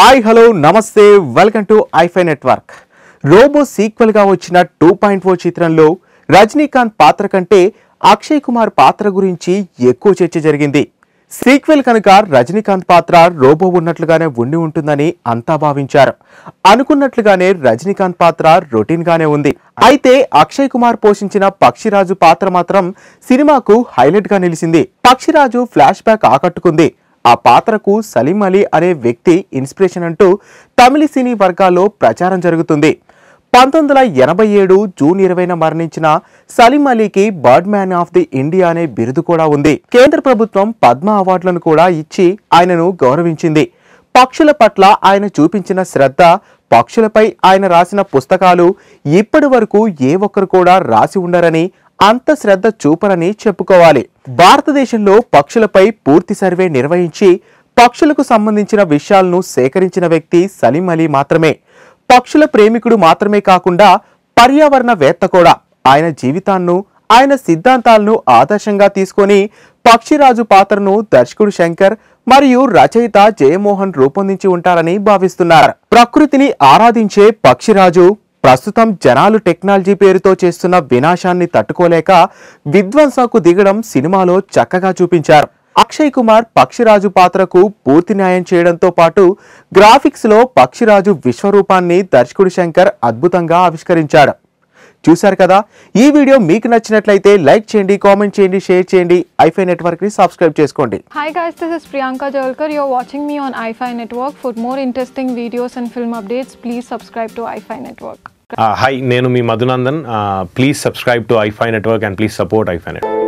hi hello నమస్తే welcome to Ify network Robo సీక్వెల్గా వచ్చిన టూ పాయింట్ ఫోర్ చిత్రంలో రజనీకాంత్ పాత్ర కంటే అక్షయ్ కుమార్ పాత్ర గురించి ఎక్కువ చర్చ జరిగింది సీక్వెల్ కనుక రజనీకాంత్ పాత్ర రోబో ఉన్నట్లుగానే ఉండి ఉంటుందని అంతా భావించారు అనుకున్నట్లుగానే రజనీకాంత్ పాత్ర రొటీన్గానే ఉంది అయితే అక్షయ్ కుమార్ పోషించిన పక్షిరాజు పాత్ర మాత్రం సినిమాకు హైలైట్గా నిలిచింది పక్షిరాజు ఫ్లాష్ బ్యాక్ ఆకట్టుకుంది ఆ పాత్రకు సలీం అలీ అనే వ్యక్తి ఇన్స్పిరేషన్ అంటూ తమిళ సినీ వర్గాల్లో ప్రచారం జరుగుతుంది పంతొమ్మిది వందల ఎనభై ఏడు జూన్ ఇరవైన మరణించిన సలీం అలీకి bird man of the India అనే బిరుదు కూడా ఉంది కేంద్ర ప్రభుత్వం పద్మ అవార్డులను కూడా ఇచ్చి ఆయనను గౌరవించింది పక్షుల పట్ల ఆయన చూపించిన శ్రద్ధ పక్షులపై ఆయన రాసిన పుస్తకాలు ఇప్పటి వరకు ఏ ఒక్కరు కూడా రాసి ఉండరని అంత శ్రద్ధ చూపరని చెప్పుకోవాలి భారతదేశంలో పక్షులపై పూర్తి సర్వే నిర్వహించి పక్షులకు సంబంధించిన విషయాలను సేకరించిన వ్యక్తి సలీం అలీ మాత్రమే పక్షుల ప్రేమికుడు మాత్రమే కాకుండా పర్యావరణ వేత్త కూడా ఆయన జీవితాన్ని ఆయన సిద్ధాంతాలను ఆదర్శంగా తీసుకొని పక్షిరాజు పాత్రను దర్శకుడు శంకర్ మరియు రచయిత జయమోహన్ రూపొందించి ఉంటారని భావిస్తున్నారు ప్రకృతిని ఆరాధించే పక్షిరాజు ప్రస్తుతం జనాలు టెక్నాలజీ పేరుతో చేస్తున్న వినాశాన్ని తట్టుకోలేక విధ్వంసకు దిగడం సినిమాలో చక్కగా చూపించారు అక్షయ్ కుమార్ పక్షిరాజు పాత్రకు పూర్తి న్యాయం చేయడంతో పాటు గ్రాఫిక్స్లో పక్షిరాజు విశ్వరూపాన్ని దర్శకుడు శంకర్ అద్భుతంగా ఆవిష్కరించాడు చూశారు కదా ఈ వీడియో మీకు నచ్చినట్లయితే లైక్ చేయండి కామెంట్ చేయండి షేర్ చేయండి ఐఫై నెట్వర్క్ ని సబ్స్క్రైబ్ చేసుకోండి hi guys this is Priyanka Jolkar you're watching me on Ify network for more interesting videos and film updates please subscribe to Ify network hi నేను మీ Madhunandan please subscribe to Ify network and please support Ify network